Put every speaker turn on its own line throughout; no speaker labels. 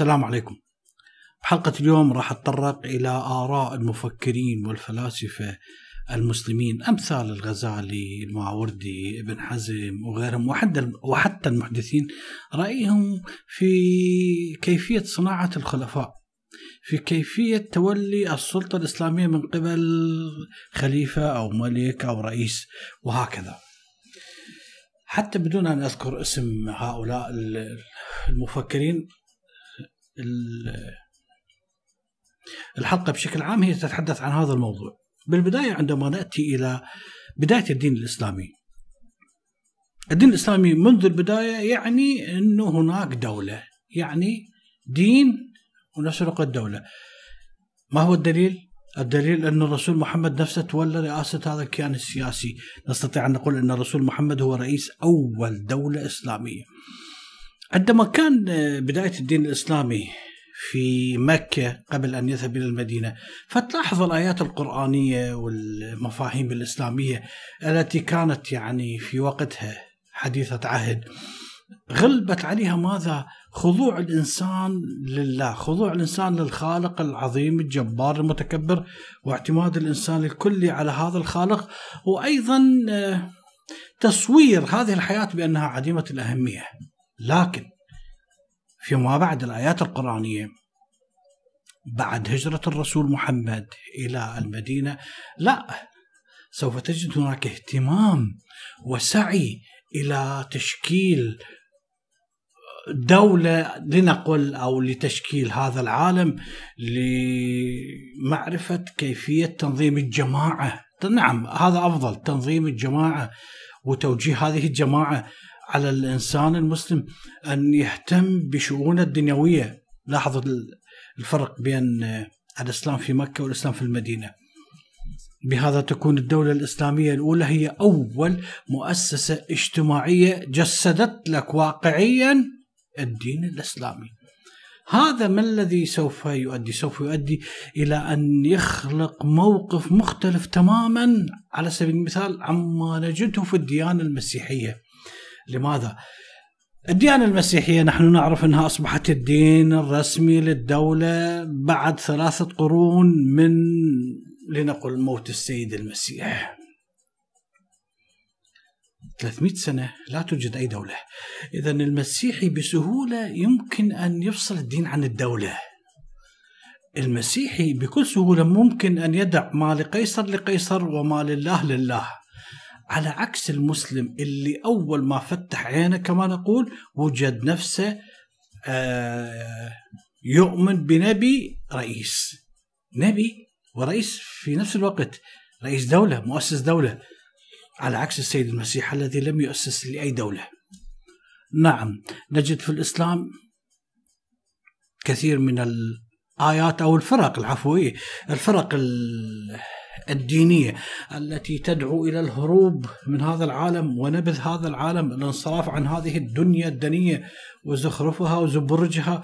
السلام عليكم. بحلقة اليوم راح أتطرق إلى آراء المفكرين والفلاسفة المسلمين أمثال الغزالي، الماوردي، ابن حزم وغيرهم وحتى المحدثين رأيهم في كيفية صناعة الخلفاء في كيفية تولي السلطة الإسلامية من قبل خليفة أو ملك أو رئيس وهكذا حتى بدون أن أذكر اسم هؤلاء المفكرين الحلقة بشكل عام هي تتحدث عن هذا الموضوع بالبداية عندما نأتي إلى بداية الدين الإسلامي الدين الإسلامي منذ البداية يعني أنه هناك دولة يعني دين ونفس الوقت دولة ما هو الدليل؟ الدليل أن الرسول محمد نفسه تولى رئاسة هذا الكيان السياسي نستطيع أن نقول أن الرسول محمد هو رئيس أول دولة إسلامية عندما كان آه، بداية الدين الإسلامي في مكة قبل أن يذهب إلى المدينة فتلاحظ الآيات القرآنية والمفاهيم الإسلامية التي كانت يعني في وقتها حديثة عهد غلبت عليها ماذا؟ خضوع الانسان لله، خضوع الانسان للخالق العظيم الجبار المتكبر واعتماد الانسان الكلي على هذا الخالق وايضا آه، تصوير هذه الحياه بانها عديمه الاهميه. لكن فيما بعد الآيات القرآنية بعد هجرة الرسول محمد إلى المدينة لا سوف تجد هناك اهتمام وسعي إلى تشكيل دولة لنقل أو لتشكيل هذا العالم لمعرفة كيفية تنظيم الجماعة نعم هذا أفضل تنظيم الجماعة وتوجيه هذه الجماعة على الانسان المسلم ان يهتم بشؤونه الدنيويه لاحظ الفرق بين آه، الاسلام في مكه والاسلام في المدينه بهذا تكون الدولة الإسلامية الأولى هي أول مؤسسة اجتماعية جسدت لك واقعيا الدين الإسلامي هذا ما الذي سوف يؤدي سوف يؤدي إلى أن يخلق موقف مختلف تماما على سبيل المثال عما نجده في الديانة المسيحية لماذا؟ الديانة المسيحية نحن نعرف أنها أصبحت الدين الرسمي للدولة بعد ثلاثة قرون من لنقل موت السيد المسيح 300 سنة لا توجد أي دولة إذا المسيحي بسهولة يمكن أن يفصل الدين عن الدولة المسيحي بكل سهولة ممكن أن يدع ما لقيصر لقيصر وما لله لله على عكس المسلم اللي أول ما فتح عينه كما نقول وجد نفسه آه، يؤمن بنبي رئيس نبي ورئيس في نفس الوقت رئيس دولة مؤسس دولة على عكس السيد المسيح الذي لم يؤسس لأي دولة نعم نجد في الإسلام كثير من الآيات أو الفرق العفوية الفرق الدينيه التي تدعو الى الهروب من هذا العالم ونبذ هذا العالم الانصراف عن هذه الدنيا الدنيه وزخرفها وزبرجها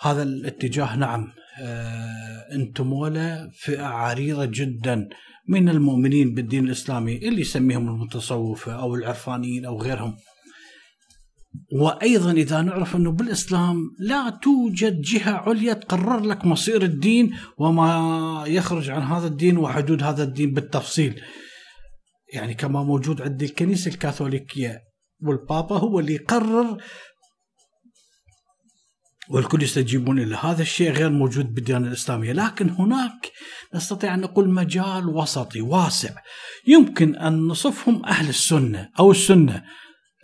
هذا الاتجاه نعم آه، ولا فئه عريضه جدا من المؤمنين بالدين الاسلامي اللي يسميهم المتصوفه او العرفانيين او غيرهم وايضا اذا نعرف انه بالاسلام لا توجد جهه عليا تقرر لك مصير الدين وما يخرج عن هذا الدين وحدود هذا الدين بالتفصيل. يعني كما موجود عند الكنيسه الكاثوليكيه والبابا هو اللي يقرر والكل يستجيبون الى هذا الشيء غير موجود بالديانه الاسلاميه، لكن هناك نستطيع ان نقول مجال وسطي واسع يمكن ان نصفهم اهل السنه او السنه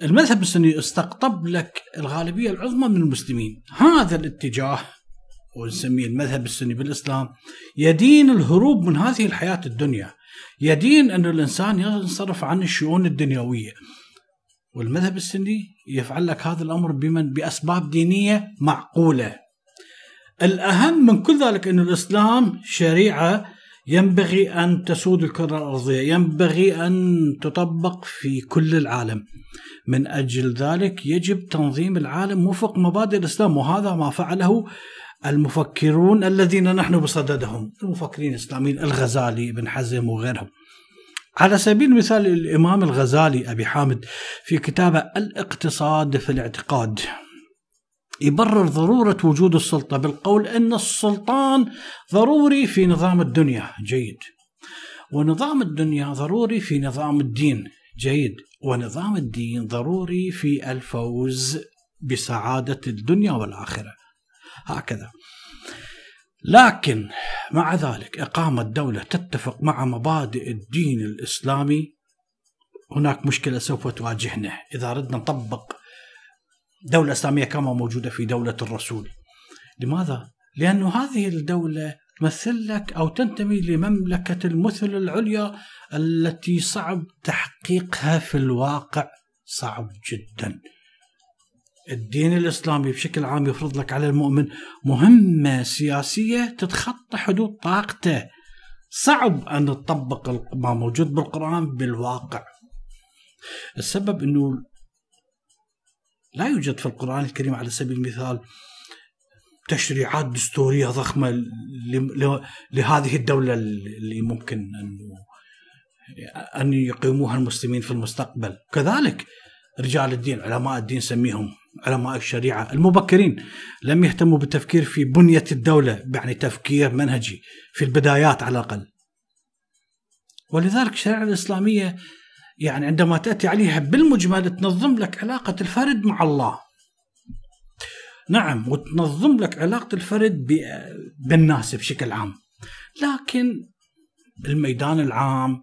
المذهب السني استقطب لك الغالبية العظمى من المسلمين هذا الاتجاه ونسميه المذهب السني بالإسلام يدين الهروب من هذه الحياة الدنيا يدين أن الإنسان ينصرف عن الشؤون الدنيوية والمذهب السني يفعل لك هذا الأمر بمن بأسباب دينية معقولة الأهم من كل ذلك أن الإسلام شريعة ينبغي أن تسود الكرة الأرضية ينبغي أن تطبق في كل العالم من أجل ذلك يجب تنظيم العالم وفق مبادئ الإسلام وهذا ما فعله المفكرون الذين نحن بصددهم المفكرين الإسلاميين الغزالي ابن حزم وغيرهم على سبيل المثال الإمام الغزالي أبي حامد في كتابه الاقتصاد في الاعتقاد يبرر ضرورة وجود السلطة بالقول أن السلطان ضروري في نظام الدنيا جيد ونظام الدنيا ضروري في نظام الدين جيد ونظام الدين ضروري في الفوز بسعادة الدنيا والآخرة هكذا لكن مع ذلك إقامة دولة تتفق مع مبادئ الدين الإسلامي هناك مشكلة سوف تواجهنا إذا ردنا نطبق دولة إسلامية كما موجودة في دولة الرسول لماذا؟ لأن هذه الدولة تمثل لك أو تنتمي لمملكة المثل العليا التي صعب تحقيقها في الواقع صعب جدا الدين الإسلامي بشكل عام يفرض لك على المؤمن مهمة سياسية تتخطى حدود طاقته صعب أن تطبق ما موجود بالقرآن بالواقع السبب أنه لا يوجد في القرآن الكريم على سبيل المثال تشريعات دستورية ضخمة لهذه الدولة اللي ممكن أنه أن يقيموها المسلمين في المستقبل كذلك رجال الدين علماء الدين سميهم علماء الشريعة المبكرين لم يهتموا بالتفكير في بنية الدولة يعني تفكير منهجي في البدايات على الأقل ولذلك الشريعة الإسلامية يعني عندما تأتي عليها بالمجمل تنظم لك علاقة الفرد مع الله نعم وتنظم لك علاقة الفرد بالناس بشكل عام لكن الميدان العام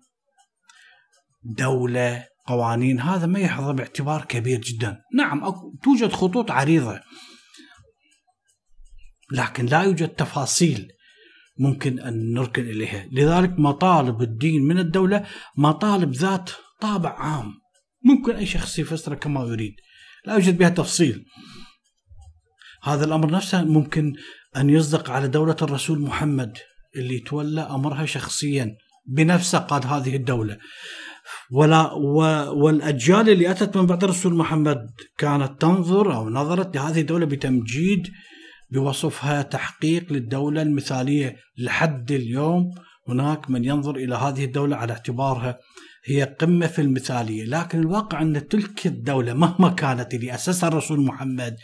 دولة قوانين هذا ما يحظى باعتبار كبير جدا نعم توجد خطوط عريضة لكن لا يوجد تفاصيل ممكن أن نركن إليها لذلك مطالب الدين من الدولة مطالب ذات طابع عام ممكن أي شخص يفسره كما يريد لا يوجد بها تفصيل هذا الأمر نفسه ممكن أن يصدق على دولة الرسول محمد اللي تولى أمرها شخصيا بنفسه قاد هذه الدولة ولا والأجيال اللي أتت من بعد الرسول محمد كانت تنظر أو نظرت لهذه الدولة بتمجيد بوصفها تحقيق للدولة المثالية لحد اليوم هناك من ينظر إلى هذه الدولة على اعتبارها هي قمة في المثالية لكن الواقع أن تلك الدولة مهما كانت اللي أسسها الرسول محمد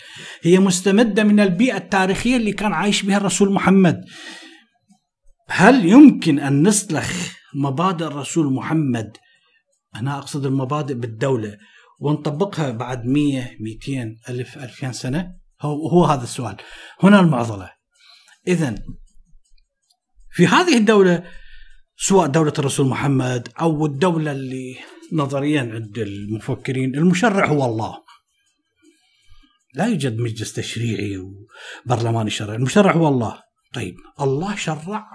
هي مستمدة من البيئة التاريخية اللي كان عايش بها الرسول محمد هل يمكن أن نسلخ مبادئ الرسول محمد أنا أقصد المبادئ بالدولة ونطبقها بعد 100 200 ألف 2000 سنة هو, هو هذا السؤال هنا المعضلة إذا في هذه الدولة سواء دولة الرسول محمد أو الدولة اللي نظريا عند المفكرين المشرع هو الله لا يوجد مجلس تشريعي وبرلماني شرعي المشرع هو الله طيب الله شرع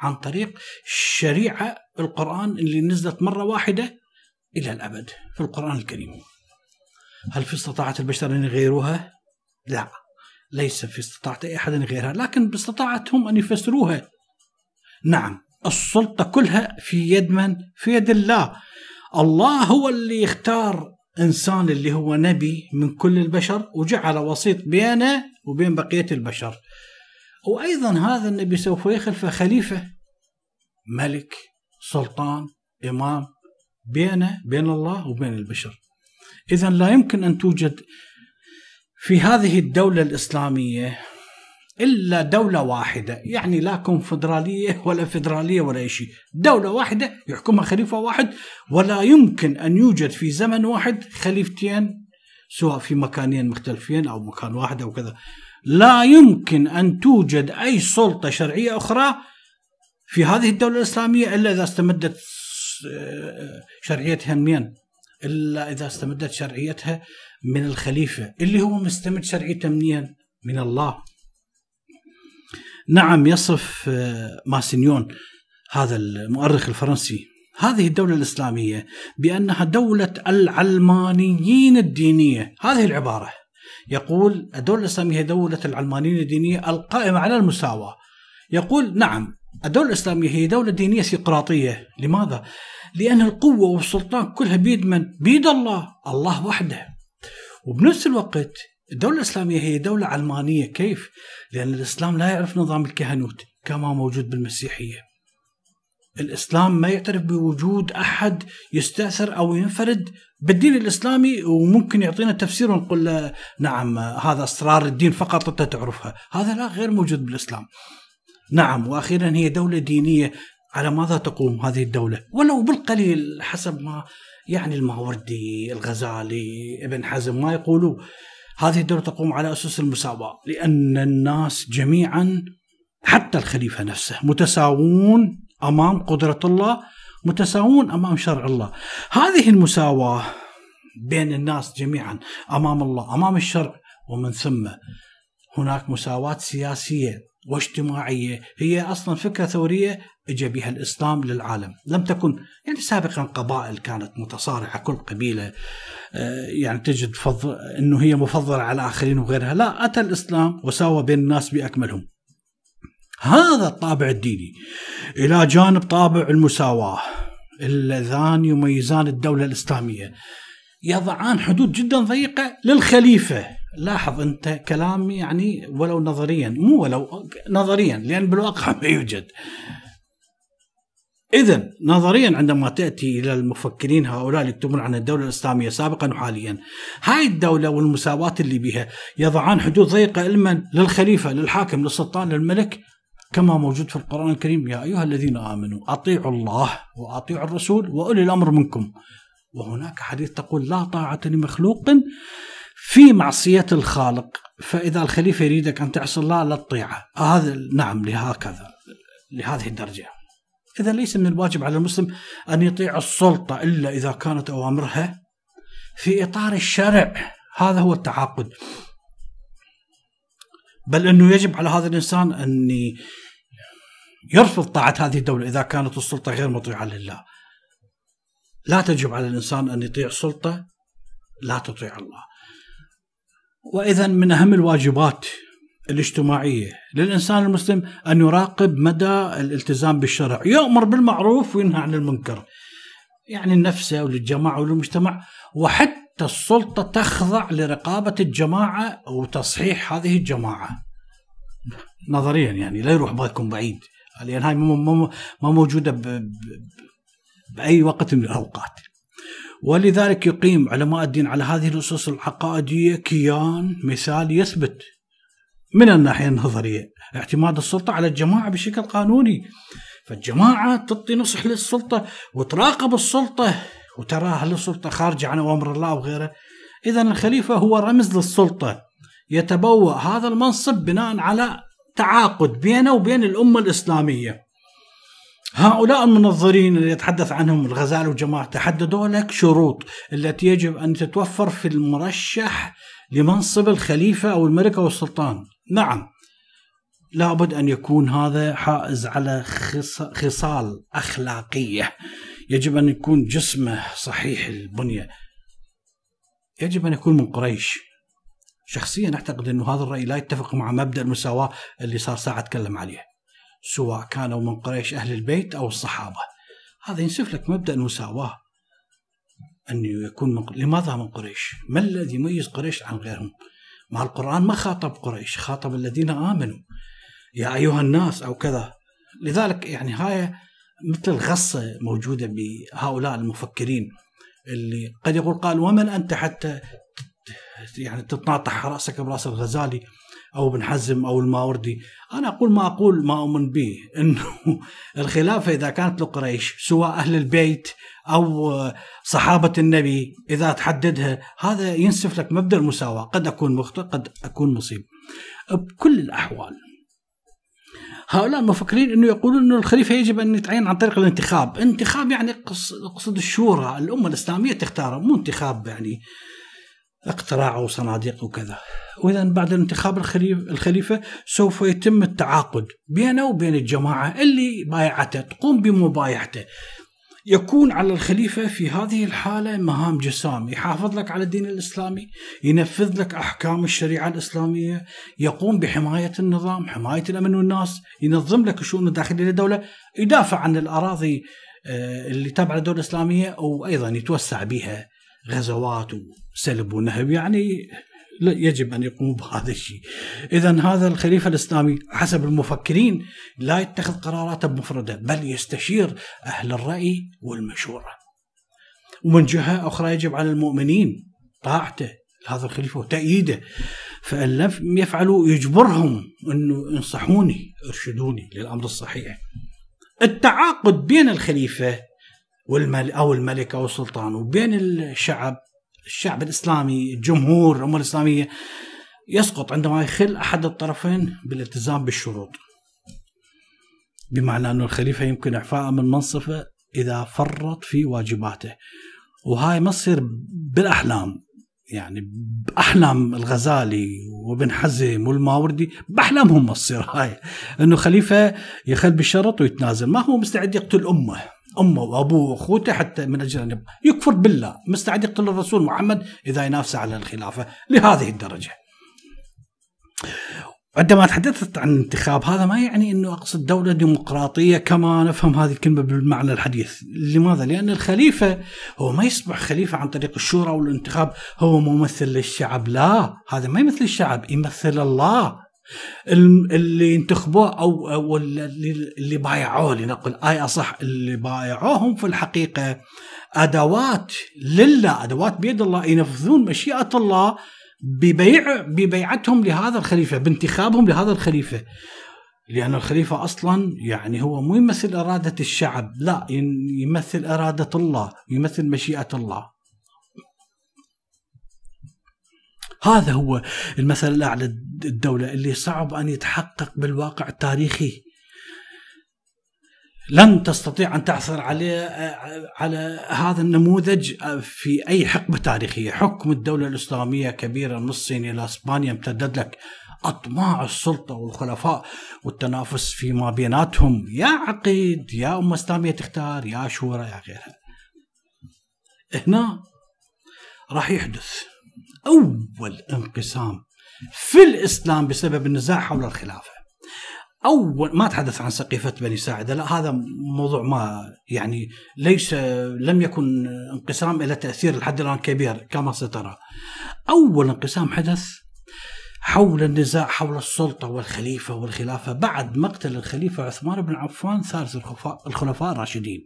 عن طريق الشريعة القرآن اللي نزلت مرة واحدة إلى الأبد في القرآن الكريم هل في استطاعة البشر أن يغيروها؟ لا ليس في استطاعة أي أحد أن يغيرها لكن باستطاعتهم أن يفسروها نعم السلطة كلها في يد من؟ في يد الله الله هو اللي يختار إنسان اللي هو نبي من كل البشر وجعل وسيط بينه وبين بقية البشر وأيضا هذا النبي سوف يخلف خليفة ملك سلطان إمام بينه بين الله وبين البشر إذا لا يمكن أن توجد في هذه الدولة الإسلامية الا دوله واحده يعني لا كونفدراليه ولا فدراليه ولا اي شيء دوله واحده يحكمها خليفه واحد ولا يمكن ان يوجد في زمن واحد خليفتين سواء في مكانين مختلفين او مكان واحد او كذا لا يمكن ان توجد اي سلطه شرعيه اخرى في هذه الدوله الاسلاميه الا اذا استمدت آه، شرعيتها من الا اذا استمدت شرعيتها من الخليفه اللي هو مستمد شرعيته منين؟ من الله نعم يصف آه، ماسينيون هذا المؤرخ الفرنسي هذه الدولة الإسلامية بأنها دولة العلمانيين الدينية هذه العبارة يقول الدولة الإسلامية هي دولة العلمانيين الدينية القائمة على المساواة يقول نعم الدولة الإسلامية هي دولة دينية سقراطية لماذا؟ لأن القوة والسلطان كلها بيد من؟ بيد الله الله وحده وبنفس الوقت الدولة الإسلامية هي دولة علمانية كيف؟ لأن الإسلام لا يعرف نظام الكهنوت كما موجود بالمسيحية الإسلام ما يعترف بوجود أحد يستأثر أو ينفرد بالدين الإسلامي وممكن يعطينا تفسير ونقول له نعم هذا أسرار الدين فقط أنت تعرفها هذا لا غير موجود بالإسلام نعم وأخيرا هي دولة دينية على ماذا تقوم هذه الدولة ولو بالقليل حسب ما يعني الماوردي الغزالي ابن حزم ما يقولوا هذه الدولة تقوم على أسس المساواة لأن الناس جميعا حتى الخليفة نفسه متساوون أمام قدرة الله متساوون أمام شرع الله هذه المساواة بين الناس جميعا أمام الله أمام الشرع ومن ثم هناك مساواة سياسية واجتماعية هي أصلا فكرة ثورية اجى بها الاسلام للعالم، لم تكن يعني سابقا قبائل كانت متصارعه كل قبيله آه، يعني تجد فضل انه هي مفضله على اخرين وغيرها، لا اتى الاسلام وساوى بين الناس باكملهم. هذا الطابع الديني الى جانب طابع المساواه اللذان يميزان الدوله الاسلاميه يضعان حدود جدا ضيقه للخليفه لاحظ انت كلامي يعني ولو نظريا مو ولو نظريا لان بالواقع ما يوجد إذا نظريا عندما تأتي إلى المفكرين هؤلاء اللي يكتبون عن الدولة الإسلامية سابقا وحاليا هاي الدولة والمساواة اللي بها يضعان حدود ضيقة لمن؟ للخليفة للحاكم للسلطان للملك كما موجود في القرآن الكريم يا أيها الذين آمنوا أطيعوا الله وأطيعوا الرسول وأولي الأمر منكم وهناك حديث تقول لا طاعة لمخلوق في معصية الخالق فإذا الخليفة يريدك أن تعصي الله لا تطيعه آه، هذا نعم لهكذا لهذه الدرجة إذا ليس من الواجب على المسلم أن يطيع السلطة إلا إذا كانت أوامرها في إطار الشرع هذا هو التعاقد بل أنه يجب على هذا الإنسان أن يرفض طاعة هذه الدولة إذا كانت السلطة غير مطيعة لله لا تجب على الإنسان أن يطيع السلطة لا تطيع الله وإذا من أهم الواجبات الاجتماعية للإنسان المسلم أن يراقب مدى الالتزام بالشرع يؤمر بالمعروف وينهى عن المنكر يعني لنفسه وللجماعة وللمجتمع وحتى السلطة تخضع لرقابة الجماعة وتصحيح هذه الجماعة نظريا يعني لا يروح بالكم بعيد لأن هاي ما موجودة ب... ب... بأي وقت من الأوقات ولذلك يقيم علماء الدين على هذه الأسس العقائدية كيان مثال يثبت من الناحيه النظريه اعتماد السلطه على الجماعه بشكل قانوني فالجماعه تعطي نصح للسلطه وتراقب السلطه وترى هل السلطه خارجه عن اوامر الله وغيره اذا الخليفه هو رمز للسلطه يتبوأ هذا المنصب بناء على تعاقد بينه وبين الامه الاسلاميه هؤلاء المنظرين اللي يتحدث عنهم الغزالي وجماعة تحددوا لك شروط التي يجب ان تتوفر في المرشح لمنصب الخليفه او الملك او السلطان نعم لابد ان يكون هذا حائز على خصال اخلاقيه يجب ان يكون جسمه صحيح البنيه يجب ان يكون من قريش شخصيا اعتقد انه هذا الراي لا يتفق مع مبدا المساواه اللي صار ساعه اتكلم عليه سواء كانوا من قريش اهل البيت او الصحابه هذا ينسف لك مبدا المساواه أن يكون من... لماذا من قريش؟ ما الذي يميز قريش عن غيرهم؟ مع القرآن ما خاطب قريش خاطب الذين آمنوا يا أيها الناس أو كذا لذلك يعني هاي مثل غصة موجودة بهؤلاء المفكرين اللي قد يقول قال ومن أنت حتى يعني تتناطح رأسك برأس الغزالي أو ابن حزم أو الماوردي أنا أقول ما أقول ما أؤمن به أنه الخلافة إذا كانت لقريش سواء أهل البيت او صحابه النبي اذا تحددها هذا ينسف لك مبدا المساواه قد اكون مخطئ قد اكون مصيب بكل الاحوال هؤلاء المفكرين انه يقولون انه الخليفه يجب ان يتعين عن طريق الانتخاب، انتخاب يعني اقصد الشورى، الامه الاسلاميه تختاره مو انتخاب يعني اقتراع وصناديق وكذا. واذا بعد الانتخاب الخليفه سوف يتم التعاقد بينه وبين الجماعه اللي بايعته، تقوم بمبايعته، يكون على الخليفة في هذه الحالة مهام جسام يحافظ لك على الدين الإسلامي ينفذ لك أحكام الشريعة الإسلامية يقوم بحماية النظام حماية الأمن والناس ينظم لك الشؤون الداخلية للدولة يدافع عن الأراضي آه، اللي تابعة للدولة الإسلامية وأيضا يتوسع بها غزوات وسلب ونهب يعني لا يجب ان يقوموا بهذا الشيء. اذا هذا الخليفه الاسلامي حسب المفكرين لا يتخذ قراراته بمفرده بل يستشير اهل الراي والمشوره. ومن جهه اخرى يجب على المؤمنين طاعته لهذا الخليفه وتأييده فان لم يفعلوا يجبرهم انه انصحوني ارشدوني للامر الصحيح. التعاقد بين الخليفه والمل او الملك او السلطان وبين الشعب الشعب الاسلامي الجمهور الامه الاسلاميه يسقط عندما يخل احد الطرفين بالالتزام بالشروط بمعنى أن الخليفة يمكن إعفاءه من منصبه إذا فرط في واجباته وهاي ما تصير بالأحلام يعني بأحلام الغزالي وابن حزم والماوردي بأحلامهم ما تصير هاي أنه خليفة يخل بالشرط ويتنازل ما هو مستعد يقتل أمه امه وابوه واخوته حتى من اجل ان يبقى يكفر بالله مستعد يقتل الرسول محمد اذا ينافس على الخلافه لهذه الدرجه. عندما تحدثت عن انتخاب هذا ما يعني انه اقصد دوله ديمقراطيه كما نفهم هذه الكلمه بالمعنى الحديث، لماذا؟ لان الخليفه هو ما يصبح خليفه عن طريق الشورى والانتخاب هو ممثل للشعب، لا، هذا ما يمثل الشعب، يمثل الله. اللي ينتخبوه او او اللي بايعوه لنقل اي اصح اللي بايعوهم في الحقيقه ادوات لله ادوات بيد الله ينفذون مشيئه الله ببيع ببيعتهم لهذا الخليفه بانتخابهم لهذا الخليفه لأن الخليفة أصلا يعني هو مو يمثل إرادة الشعب لا يمثل إرادة الله يمثل مشيئة الله هذا هو المثل الأعلى الدولة اللي صعب أن يتحقق بالواقع التاريخي لن تستطيع أن تعثر عليه على هذا النموذج في أي حقبة تاريخية حكم الدولة الإسلامية كبيرة من الصين إلى أسبانيا امتدد لك أطماع السلطة والخلفاء والتنافس فيما بيناتهم يا عقيد يا أمة إسلامية تختار يا شورى يا غيرها هنا راح يحدث أول انقسام في الإسلام بسبب النزاع حول الخلافة أول ما أتحدث عن سقيفة بني ساعدة لا هذا موضوع ما يعني ليس لم يكن انقسام إلى تأثير لحد الآن كبير كما سترى أول انقسام حدث حول النزاع حول السلطة والخليفة والخلافة بعد مقتل الخليفة عثمان بن عفان ثالث الخلفاء الراشدين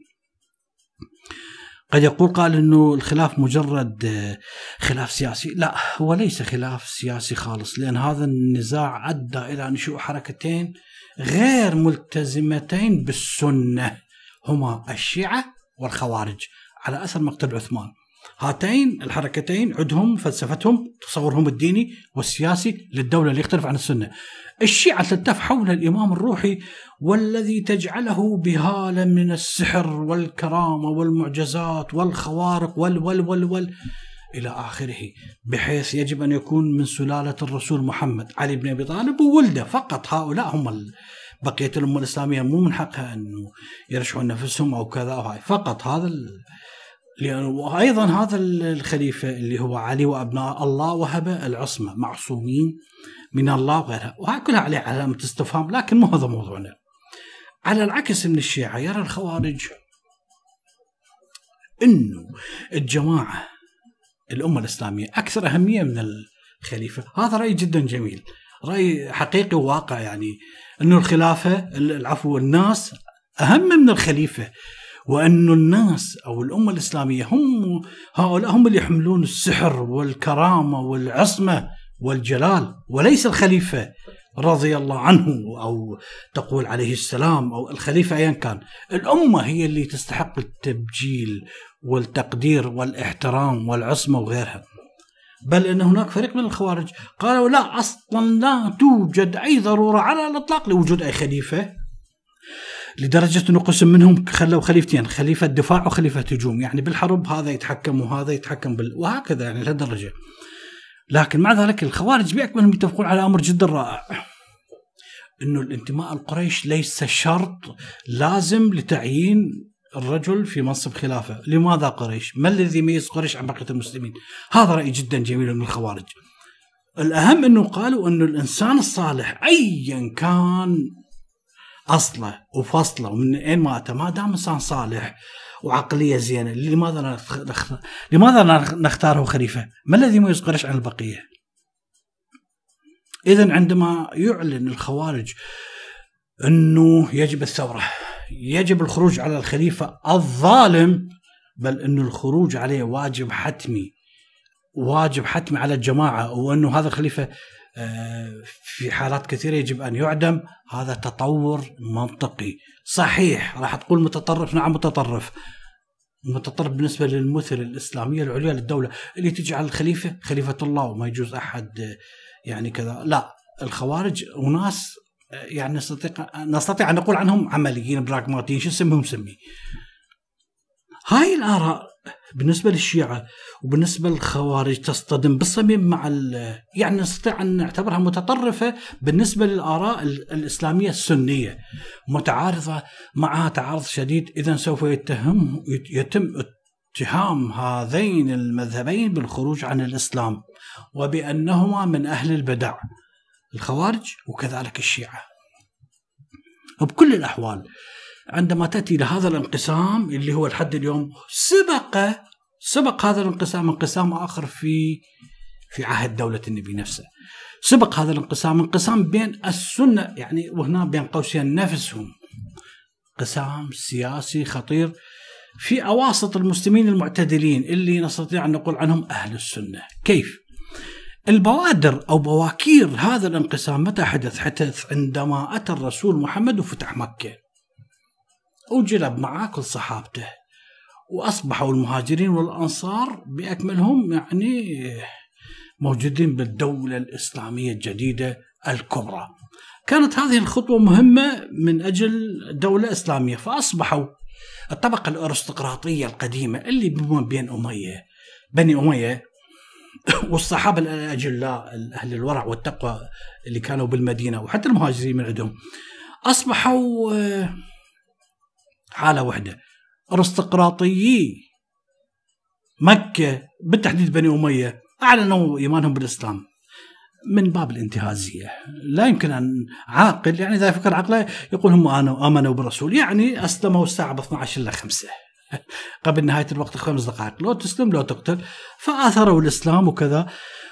قد يقول قال انه الخلاف مجرد آه، خلاف سياسي، لا هو ليس خلاف سياسي خالص لان هذا النزاع ادى الى نشوء حركتين غير ملتزمتين بالسنه هما الشيعه والخوارج على اثر مقتل عثمان. هاتين الحركتين عندهم فلسفتهم تصورهم الديني والسياسي للدولة اللي يختلف عن السنة الشيعة تلتف حول الإمام الروحي والذي تجعله بهالة من السحر والكرامة والمعجزات والخوارق وال وال وال, وال إلى آخره بحيث يجب أن يكون من سلالة الرسول محمد علي بن أبي طالب وولده فقط هؤلاء هم بقية الأمة الإسلامية مو من حقها أنه يرشحون نفسهم أو كذا أو هاي فقط هذا وايضا هذا الخليفه اللي هو علي وابناء الله وهب العصمه معصومين من الله وغيرها وهاي كلها عليه علامه استفهام لكن مو هذا موضوعنا على العكس من الشيعه يرى الخوارج انه الجماعه الامه الاسلاميه اكثر اهميه من الخليفه هذا راي جدا جميل راي حقيقي وواقع يعني انه الخلافه العفو الناس اهم من الخليفه وأن الناس أو الأمة الإسلامية هم هؤلاء هم اللي يحملون السحر والكرامة والعصمة والجلال وليس الخليفة رضي الله عنه أو تقول عليه السلام أو الخليفة أيا كان الأمة هي اللي تستحق التبجيل والتقدير والاحترام والعصمة وغيرها بل ان هناك فريق من الخوارج قالوا لا اصلا لا توجد اي ضروره على الاطلاق لوجود اي خليفه لدرجه انه قسم منهم خلوا خليفتين خليفه دفاع وخليفه هجوم يعني بالحرب هذا يتحكم وهذا يتحكم بال... وهكذا يعني لهالدرجه لكن مع ذلك الخوارج بأكملهم يتفقون على امر جدا رائع انه الانتماء القريش ليس شرط لازم لتعيين الرجل في منصب خلافه، لماذا قريش؟ ما الذي يميز قريش عن بقيه المسلمين؟ هذا راي جدا جميل من الخوارج. الاهم انه قالوا انه الانسان الصالح ايا كان اصله وفصله ومن اين ما اتى ما دام انسان صالح وعقليه زينه لماذا لماذا نختاره خليفه؟ ما الذي يميز قريش عن البقيه؟ اذا عندما يعلن الخوارج انه يجب الثوره يجب الخروج على الخليفه الظالم بل انه الخروج عليه واجب حتمي واجب حتمي على الجماعه وانه هذا الخليفه في حالات كثيرة يجب أن يعدم هذا تطور منطقي صحيح راح تقول متطرف نعم متطرف متطرف بالنسبة للمثل الإسلامية العليا للدولة اللي تجعل الخليفة خليفة الله وما يجوز أحد يعني كذا لا الخوارج وناس يعني نستطيع نستطيع أن نقول عنهم عمليين براغماتيين شو سميهم سمي هاي الآراء بالنسبة للشيعة وبالنسبة للخوارج تصطدم بالصميم مع يعني نستطيع أن نعتبرها متطرفة بالنسبة للآراء الإسلامية السنية متعارضة معها تعارض شديد إذا سوف يتهم يتم اتهام هذين المذهبين بالخروج عن الإسلام وبأنهما من أهل البدع الخوارج وكذلك الشيعة بكل الأحوال عندما تأتي لهذا الانقسام اللي هو لحد اليوم سبق سبق هذا الانقسام انقسام آخر في في عهد دولة النبي نفسه سبق هذا الانقسام انقسام بين السنة يعني وهنا بين قوسين نفسهم انقسام سياسي خطير في أواسط المسلمين المعتدلين اللي نستطيع أن نقول عنهم أهل السنة كيف؟ البوادر أو بواكير هذا الانقسام متى حدث؟ حدث عندما أتى الرسول محمد وفتح مكة وجلب معاه كل صحابته واصبحوا المهاجرين والانصار باكملهم يعني موجودين بالدوله الاسلاميه الجديده الكبرى. كانت هذه الخطوه مهمه من اجل دوله اسلاميه فاصبحوا الطبقه الارستقراطيه القديمه اللي بما بين اميه بني اميه والصحابه الاجلاء اهل الورع والتقوى اللي كانوا بالمدينه وحتى المهاجرين من عندهم اصبحوا آه، حالة واحدة ارستقراطيي مكة بالتحديد بني أمية أعلنوا إيمانهم بالإسلام من باب الانتهازية لا يمكن أن عاقل يعني إذا فكر عقله يقول هم آمنوا بالرسول يعني أسلموا الساعة ب 12 إلى 5 قبل نهاية الوقت خمس دقائق لو تسلم لو تقتل فآثروا الإسلام وكذا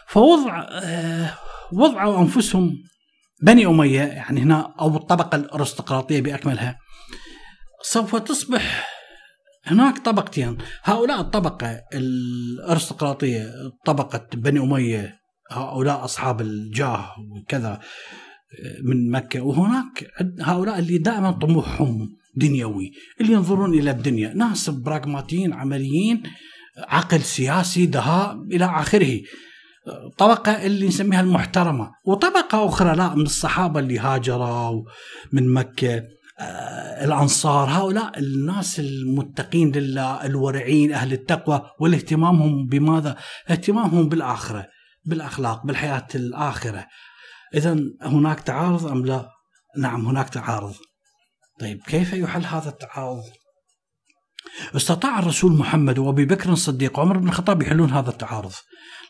فوضع آه، وضعوا أنفسهم بني أمية يعني هنا أو الطبقة الأرستقراطية بأكملها سوف تصبح هناك طبقتين هؤلاء الطبقة الأرستقراطية طبقة بني أمية هؤلاء أصحاب الجاه وكذا آه، من مكة وهناك هؤلاء اللي دائما طموحهم دنيوي اللي ينظرون إلى الدنيا ناس براغماتيين عمليين عقل سياسي دهاء إلى آخره طبقة اللي نسميها المحترمة وطبقة أخرى لا من الصحابة اللي هاجروا من مكة الأنصار هؤلاء الناس المتقين لله الورعين أهل التقوى والاهتمامهم بماذا؟ اهتمامهم بالآخرة بالأخلاق بالحياة الآخرة إذا هناك تعارض أم لا؟ نعم هناك تعارض طيب كيف يحل هذا التعارض؟ استطاع الرسول محمد وابي بكر الصديق وعمر بن الخطاب يحلون هذا التعارض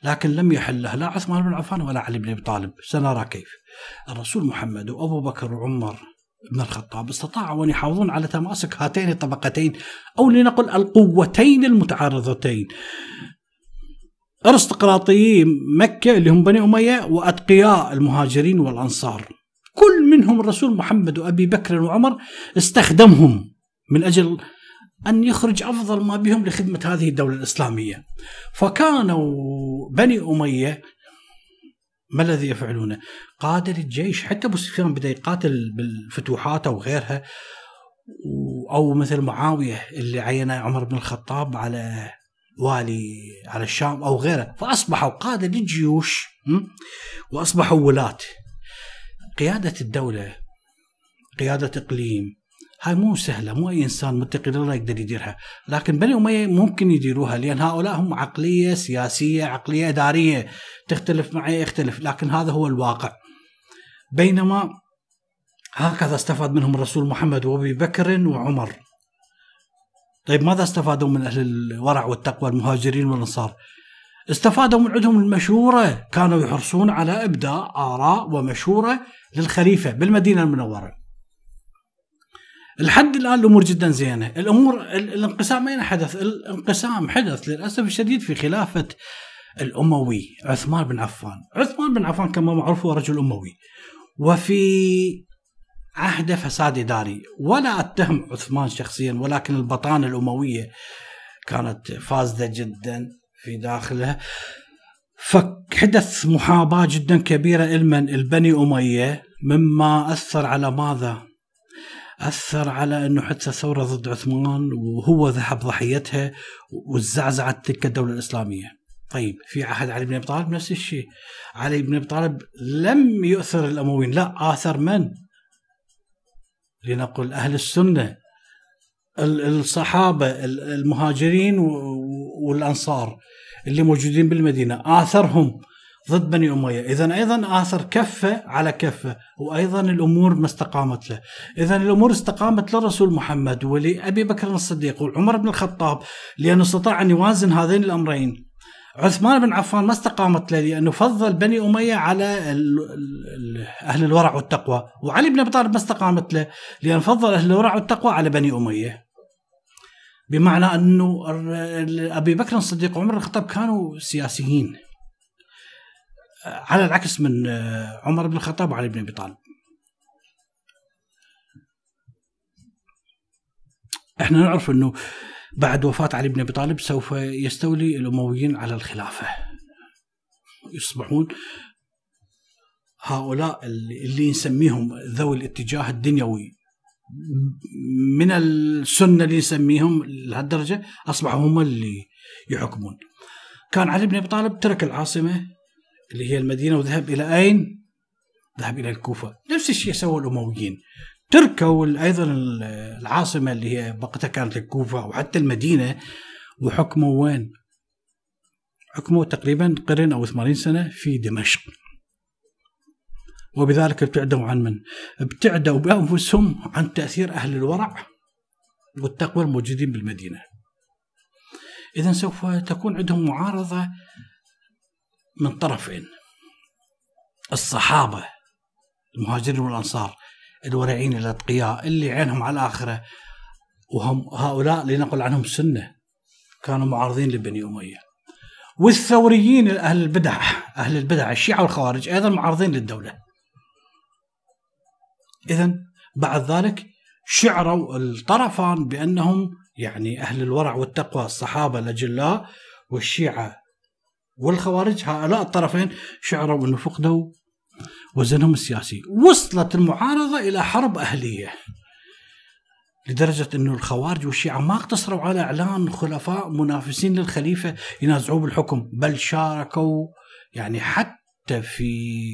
لكن لم يحله لا عثمان بن عفان ولا علي بن ابي طالب سنرى كيف الرسول محمد وابو بكر وعمر ابن الخطاب استطاعوا أن يحافظون على تماسك هاتين الطبقتين أو لنقل القوتين المتعارضتين ارستقراطي مكة اللي هم بني أمية وأتقياء المهاجرين والأنصار كل منهم الرسول محمد وأبي بكر وعمر استخدمهم من أجل أن يخرج أفضل ما بهم لخدمة هذه الدولة الإسلامية فكانوا بني أمية ما الذي يفعلونه؟ قادة للجيش حتى ابو سفيان بدا يقاتل بالفتوحات او غيرها او مثل معاويه اللي عينه عمر بن الخطاب على والي على الشام او غيره فاصبحوا قاده للجيوش واصبحوا ولاه قياده الدوله قياده اقليم هاي مو سهله مو اي انسان متقي لله يقدر يديرها لكن بني اميه ممكن يديروها لان هؤلاء هم عقليه سياسيه عقليه اداريه تختلف معي يختلف لكن هذا هو الواقع بينما هكذا استفاد منهم الرسول محمد وابي بكر وعمر طيب ماذا استفادوا من اهل الورع والتقوى المهاجرين والانصار استفادوا من عندهم المشوره كانوا يحرصون على ابداء اراء ومشوره للخليفه بالمدينه المنوره لحد الان الامور جدا زينه، الامور الانقسام اين حدث؟ الانقسام حدث للاسف الشديد في خلافه الاموي عثمان بن عفان، عثمان بن عفان كما معروف هو رجل اموي وفي عهده فساد اداري، ولا اتهم عثمان شخصيا ولكن البطانه الامويه كانت فاسده جدا في داخله فحدث محاباه جدا كبيره لمن البني اميه مما اثر على ماذا؟ اثر على انه حتى ثوره ضد عثمان وهو ذهب ضحيتها وتزعزعت تلك الدوله الاسلاميه. طيب في عهد علي بن ابي طالب نفس الشيء. علي بن ابي طالب لم يؤثر الامويين، لا اثر من؟ لنقل اهل السنه الصحابه المهاجرين والانصار اللي موجودين بالمدينه اثرهم ضد بني أمية إذا أيضا آثر كفة على كفة وأيضا الأمور ما استقامت له إذا الأمور استقامت لرسول محمد ولأبي بكر الصديق وعمر بن الخطاب لأنه استطاع أن يوازن هذين الأمرين عثمان بن عفان ما استقامت له لانه فضل بني اميه على اهل الورع والتقوى، وعلي بن ابي طالب ما استقامت له لان فضل اهل الورع والتقوى على بني اميه. بمعنى انه ابي بكر الصديق وعمر الخطاب كانوا سياسيين على العكس من آه، عمر بن الخطاب وعلي بن ابي طالب احنا نعرف انه بعد وفاه علي بن ابي طالب سوف يستولي الامويين على الخلافه يصبحون هؤلاء اللي نسميهم ذوي الاتجاه الدنيوي من السنه اللي نسميهم لهالدرجه اصبحوا هم اللي يحكمون. كان علي بن ابي طالب ترك العاصمه اللي هي المدينة وذهب إلى أين؟ ذهب إلى الكوفة نفس الشيء سوى الأمويين تركوا أيضا العاصمة اللي هي وقتها كانت الكوفة وحتى المدينة وحكموا وين؟ حكموا تقريبا قرن أو 80 سنة في دمشق وبذلك ابتعدوا عن من؟ ابتعدوا بأنفسهم عن تأثير أهل الورع والتقوى الموجودين بالمدينة إذا سوف تكون عندهم معارضة من طرفين الصحابة المهاجرين والأنصار الورعين الأتقياء اللي عينهم على الآخرة وهم هؤلاء لنقل عنهم سنة كانوا معارضين لبني أمية والثوريين أهل البدع أهل البدع الشيعة والخوارج أيضا معارضين للدولة إذا بعد ذلك شعروا الطرفان بأنهم يعني أهل الورع والتقوى الصحابة الأجلاء والشيعة والخوارج هؤلاء الطرفين شعروا أنه فقدوا وزنهم السياسي وصلت المعارضة إلى حرب أهلية لدرجة أن الخوارج والشيعة ما اقتصروا على إعلان خلفاء منافسين للخليفة ينازعوه بالحكم بل شاركوا يعني حتى في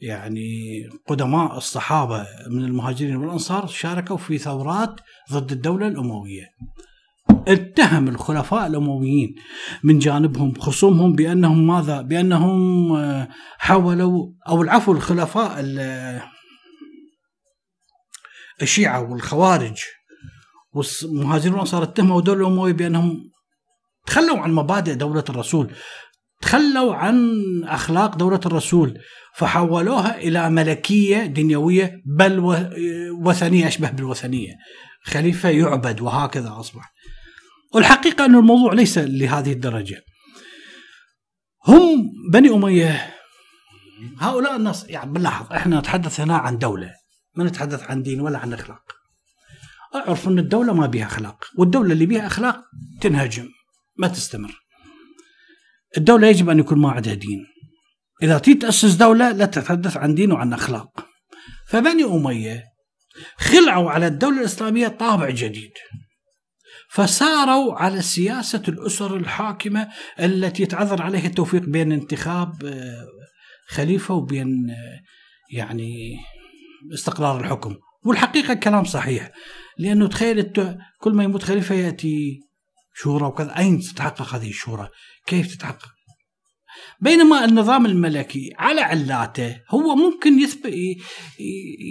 يعني قدماء الصحابة من المهاجرين والأنصار شاركوا في ثورات ضد الدولة الأموية اتهم الخلفاء الامويين من جانبهم خصومهم بانهم ماذا؟ بانهم آه، حاولوا او العفو الخلفاء آه، الشيعه والخوارج والمهاجرون صار اتهموا دول الاموي بانهم تخلوا عن مبادئ دوله الرسول تخلوا عن اخلاق دوله الرسول فحولوها الى ملكيه دنيويه بل آه، وثنيه اشبه بالوثنيه خليفه يعبد وهكذا اصبح والحقيقة أن الموضوع ليس لهذه الدرجة هم بني أمية هؤلاء الناس يعني بنلاحظ احنا نتحدث هنا عن دولة ما نتحدث عن دين ولا عن أخلاق اعرف أن الدولة ما بها أخلاق والدولة اللي بها أخلاق تنهجم ما تستمر الدولة يجب أن يكون ما عندها دين إذا تريد تأسس دولة لا تتحدث عن دين وعن أخلاق فبني أمية خلعوا على الدولة الإسلامية طابع جديد فساروا على سياسة الأسر الحاكمة التي يتعذر عليها التوفيق بين انتخاب آه، خليفة وبين آه، يعني استقرار الحكم والحقيقة كلام صحيح لأنه تخيل كل ما يموت خليفة يأتي شورى وكذا أين تتحقق هذه الشورى كيف تتحقق بينما النظام الملكي على علاته هو ممكن يثبت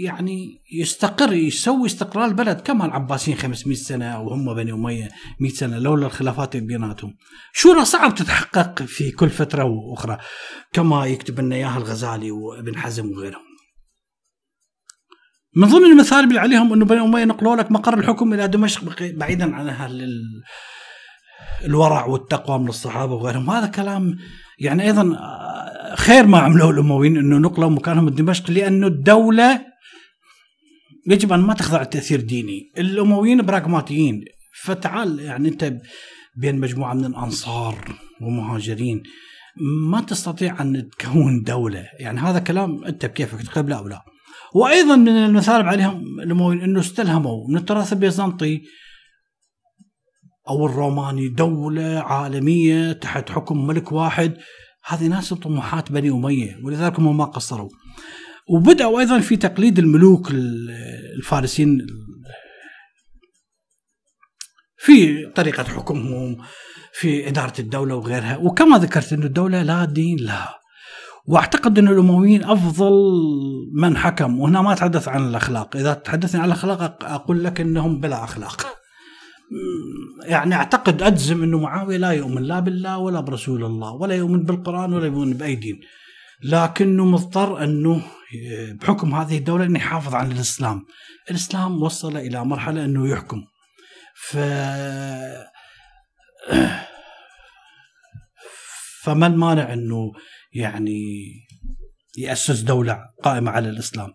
يعني يستقر يسوي استقرار البلد كما العباسيين 500 سنه وهم بني اميه 100 سنه لولا الخلافات بيناتهم شورى صعب تتحقق في كل فتره واخرى كما يكتب لنا اياها الغزالي وابن حزم وغيرهم من ضمن المثال اللي عليهم انه بني اميه نقلوا لك مقر الحكم الى دمشق بعيدا عن اهل الورع والتقوى من الصحابه وغيرهم هذا كلام يعني ايضا آه، خير ما عملوه الامويين انه نقلوا مكانهم دمشق لانه الدوله يجب ان ما تخضع لتاثير ديني، الامويين براغماتيين فتعال يعني انت بين مجموعه من الانصار ومهاجرين ما تستطيع ان تكون دوله، يعني هذا كلام انت بكيفك تقبله او لا. وايضا من المثالب عليهم الامويين انه استلهموا من التراث البيزنطي او الروماني دوله عالميه تحت حكم ملك واحد هذه ناس طموحات بني اميه ولذلك هم ما قصروا. وبداوا ايضا في تقليد الملوك الفارسيين في طريقه حكمهم في اداره الدوله وغيرها وكما ذكرت ان الدوله لا دين لها. واعتقد ان الامويين افضل من حكم وهنا ما اتحدث عن الاخلاق، اذا تحدثنا عن الاخلاق اقول لك انهم بلا اخلاق. يعني اعتقد اجزم انه معاويه لا يؤمن لا بالله ولا برسول الله ولا يؤمن بالقران ولا يؤمن باي دين لكنه مضطر انه بحكم هذه الدوله انه يحافظ على الاسلام الاسلام وصل الى مرحله انه يحكم ف فما المانع انه يعني ياسس دوله قائمه على الاسلام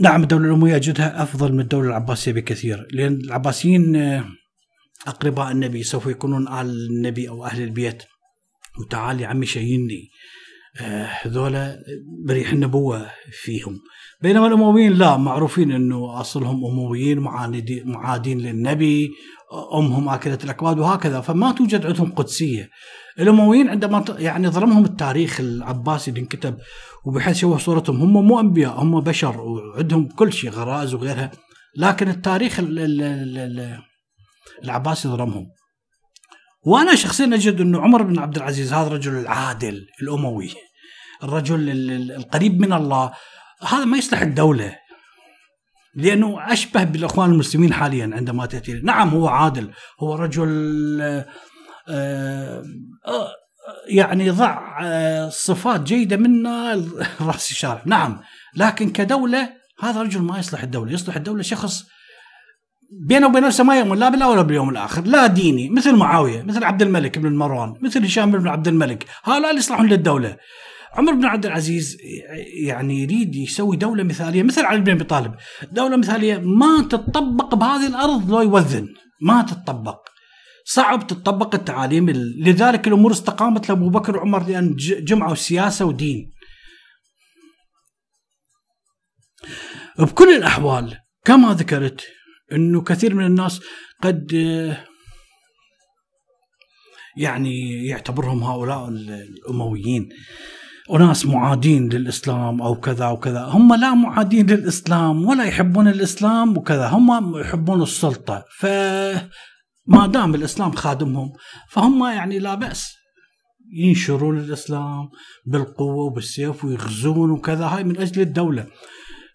نعم الدولة الأموية أجدها أفضل من الدولة العباسية بكثير لأن العباسيين آه، أقرباء النبي سوف يكونون آل النبي أو أهل البيت وتعال يا عمي شيني آه، هذولا بريح النبوة فيهم بينما الامويين لا معروفين انه اصلهم امويين معادين للنبي امهم اكلت الاكواد وهكذا فما توجد عندهم قدسيه الامويين عندما يعني ظلمهم التاريخ العباسي اللي انكتب وبحيث شوه صورتهم هم مو انبياء هم بشر وعندهم كل شيء غرائز وغيرها لكن التاريخ العباسي ظلمهم وانا شخصيا اجد انه عمر بن عبد العزيز هذا الرجل العادل الاموي الرجل القريب من الله هذا ما يصلح الدوله لانه اشبه بالاخوان المسلمين حاليا عندما تاتي نعم هو عادل هو رجل آه، آه، يعني ضع آه، صفات جيده منا راس الشارع نعم لكن كدوله هذا رجل ما يصلح الدوله يصلح الدوله شخص بينه وبين نفسه ما يؤمن لا بالله ولا باليوم الاخر، لا ديني مثل معاويه، مثل عبد الملك بن مروان، مثل هشام بن عبد الملك، هؤلاء اللي يصلحون للدوله، عمر بن عبد العزيز يعني يريد يسوي دوله مثاليه مثل علي بن ابي طالب، دوله مثاليه ما تتطبق بهذه الارض لو يوذن، ما تتطبق. صعب تتطبق التعاليم لذلك الامور استقامت لابو بكر وعمر لان جمعوا سياسه ودين. بكل الاحوال كما ذكرت انه كثير من الناس قد يعني يعتبرهم هؤلاء الامويين أناس معادين للإسلام أو كذا وكذا هم لا معادين للإسلام ولا يحبون الإسلام وكذا هم يحبون السلطة ف ما دام الإسلام خادمهم فهم يعني لا بأس ينشرون الإسلام بالقوة وبالسيف ويغزون وكذا هاي من أجل الدولة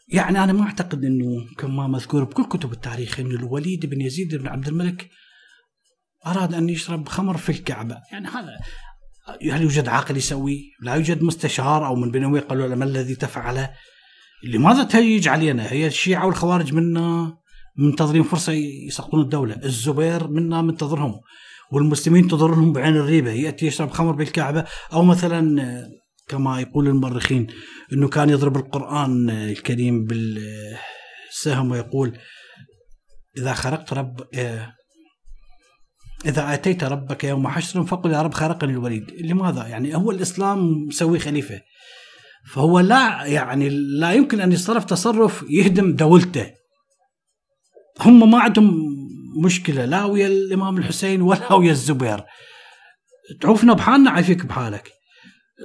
يعني أنا ما أعتقد أنه كما مذكور بكل كتب التاريخ أن الوليد بن يزيد بن عبد الملك أراد أن يشرب خمر في الكعبة يعني هذا هل يوجد عاقل يسوي؟ لا يوجد مستشار او من بنوي قالوا له ما الذي تفعله؟ لماذا تهيج علينا؟ هي الشيعه والخوارج منا منتظرين فرصه يسقطون الدوله، الزبير منا منتظرهم والمسلمين تضرهم بعين الريبه، ياتي يشرب خمر بالكعبه او مثلا كما يقول المؤرخين انه كان يضرب القران الكريم بالسهم ويقول اذا خرقت رب إذا أتيت ربك يوم حشر فقل يا رب خرقني الوليد لماذا يعني هو الإسلام مسوي خليفة فهو لا يعني لا يمكن أن يتصرف تصرف يهدم دولته هم ما عندهم مشكلة لا ويا الإمام الحسين ولا ويا الزبير تعوفنا بحالنا عافيك بحالك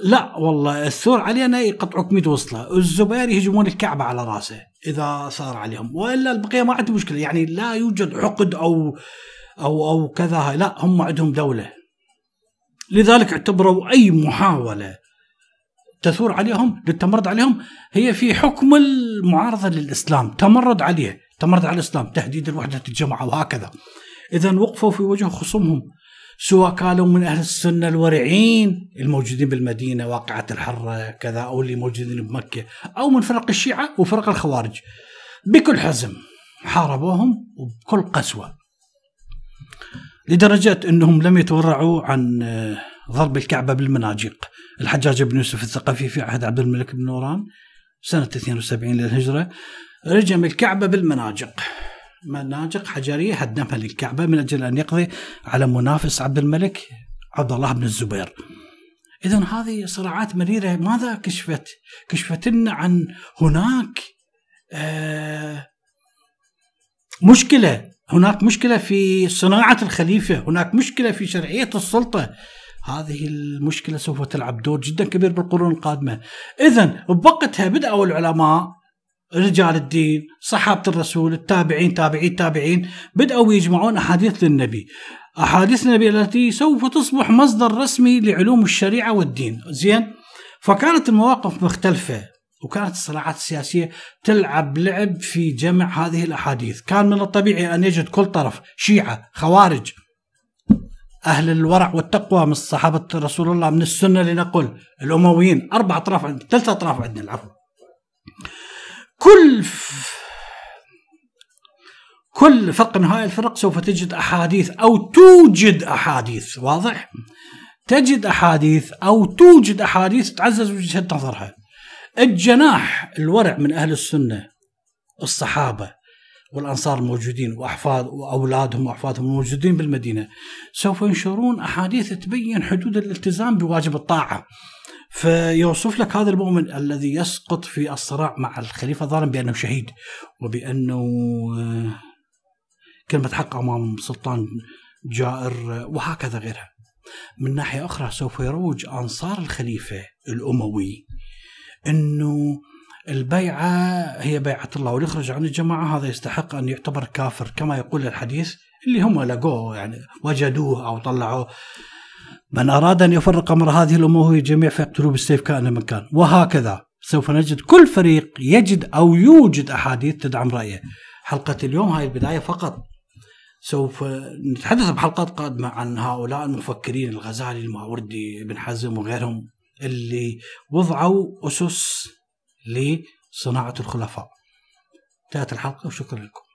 لا والله الثور علينا يقطعوك ميد وصله الزبير يهجمون الكعبة على راسه إذا صار عليهم وإلا البقية ما عندهم مشكلة يعني لا يوجد عقد أو او او كذا لا هم عندهم دوله لذلك اعتبروا اي محاوله تثور عليهم للتمرد عليهم هي في حكم المعارضه للاسلام تمرد عليه تمرد على الاسلام تهديد لوحده الجماعه وهكذا اذا وقفوا في وجه خصومهم سواء كانوا من اهل السنه الورعين الموجودين بالمدينه واقعه الحره كذا او اللي موجودين بمكه او من فرق الشيعه وفرق الخوارج بكل حزم حاربوهم وبكل قسوه لدرجة أنهم لم يتورعوا عن آه، ضرب الكعبة بالمناجيق الحجاج بن يوسف الثقفي في عهد عبد الملك بن نوران سنة 72 للهجرة رجم الكعبة بالمناجق مناجق حجرية هدمها للكعبة من أجل أن يقضي على منافس عبد الملك عبد الله بن الزبير إذا هذه صراعات مريرة ماذا كشفت؟ كشفت لنا عن هناك آه، مشكلة هناك مشكله في صناعه الخليفه، هناك مشكله في شرعيه السلطه. هذه المشكله سوف تلعب دور جدا كبير بالقرون القادمه. اذا بوقتها بداوا العلماء رجال الدين، صحابه الرسول، التابعين، تابعين تابعين، بداوا يجمعون احاديث للنبي. احاديث النبي التي سوف تصبح مصدر رسمي لعلوم الشريعه والدين، زين؟ فكانت المواقف مختلفه، وكانت الصراعات السياسيه تلعب لعب في جمع هذه الاحاديث، كان من الطبيعي ان يجد كل طرف شيعه، خوارج، اهل الورع والتقوى من صحابه رسول الله من السنه لنقل، الامويين، اربع اطراف عندنا، ثلاث اطراف عندنا العفو. كل ف... كل فرق من هاي الفرق سوف تجد احاديث او توجد احاديث، واضح؟ تجد احاديث او توجد احاديث تعزز وجهه نظرها. الجناح الورع من أهل السنة الصحابة والأنصار الموجودين وأحفاد وأولادهم وأحفادهم الموجودين بالمدينة سوف ينشرون أحاديث تبين حدود الالتزام بواجب الطاعة فيوصف لك هذا المؤمن الذي يسقط في الصراع مع الخليفة الظالم بأنه شهيد وبأنه آه، كلمة حق أمام سلطان جائر آه، وهكذا غيرها من ناحية أخرى سوف يروج أنصار الخليفة الأموي انه البيعه هي بيعه الله واللي يخرج عن الجماعه هذا يستحق ان يعتبر كافر كما يقول الحديث اللي هم لقوه يعني وجدوه او طلعوه من اراد ان يفرق امر هذه الامه جميع فيقتلوه بالسيف كائنا من كان وهكذا سوف نجد كل فريق يجد او يوجد احاديث تدعم رايه حلقه اليوم هاي البدايه فقط سوف نتحدث بحلقات قادمه عن هؤلاء المفكرين الغزالي الماوردي ابن حزم وغيرهم اللي وضعوا أسس لصناعة الخلفاء انتهت الحلقة وشكرا لكم